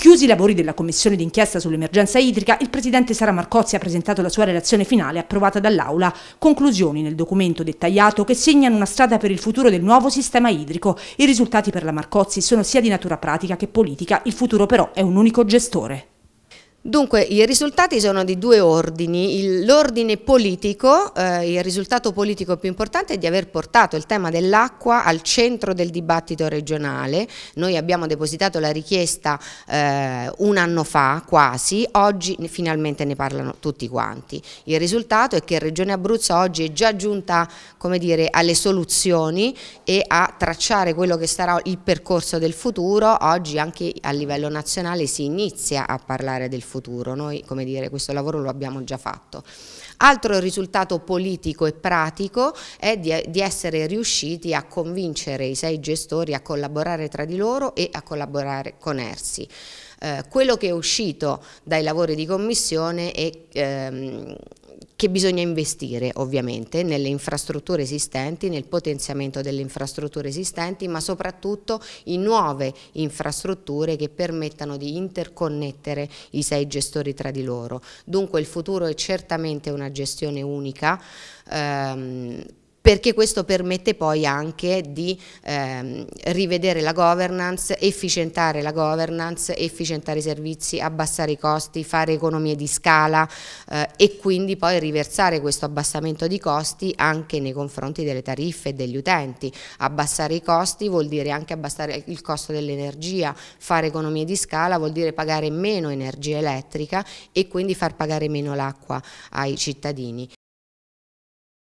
Chiusi i lavori della commissione d'inchiesta sull'emergenza idrica, il presidente Sara Marcozzi ha presentato la sua relazione finale approvata dall'Aula. Conclusioni nel documento dettagliato che segnano una strada per il futuro del nuovo sistema idrico. I risultati per la Marcozzi sono sia di natura pratica che politica, il futuro però è un unico gestore. Dunque i risultati sono di due ordini, l'ordine politico, eh, il risultato politico più importante è di aver portato il tema dell'acqua al centro del dibattito regionale, noi abbiamo depositato la richiesta eh, un anno fa quasi, oggi finalmente ne parlano tutti quanti, il risultato è che Regione Abruzzo oggi è già giunta dire, alle soluzioni e a tracciare quello che sarà il percorso del futuro, oggi anche a livello nazionale si inizia a parlare del futuro futuro. Noi, come dire, questo lavoro lo abbiamo già fatto. Altro risultato politico e pratico è di, di essere riusciti a convincere i sei gestori a collaborare tra di loro e a collaborare con Ersi. Eh, quello che è uscito dai lavori di commissione è ehm, che bisogna investire ovviamente nelle infrastrutture esistenti, nel potenziamento delle infrastrutture esistenti, ma soprattutto in nuove infrastrutture che permettano di interconnettere i sei gestori tra di loro. Dunque il futuro è certamente una gestione unica, ehm, perché questo permette poi anche di ehm, rivedere la governance, efficientare la governance, efficientare i servizi, abbassare i costi, fare economie di scala eh, e quindi poi riversare questo abbassamento di costi anche nei confronti delle tariffe e degli utenti. Abbassare i costi vuol dire anche abbassare il costo dell'energia, fare economie di scala vuol dire pagare meno energia elettrica e quindi far pagare meno l'acqua ai cittadini.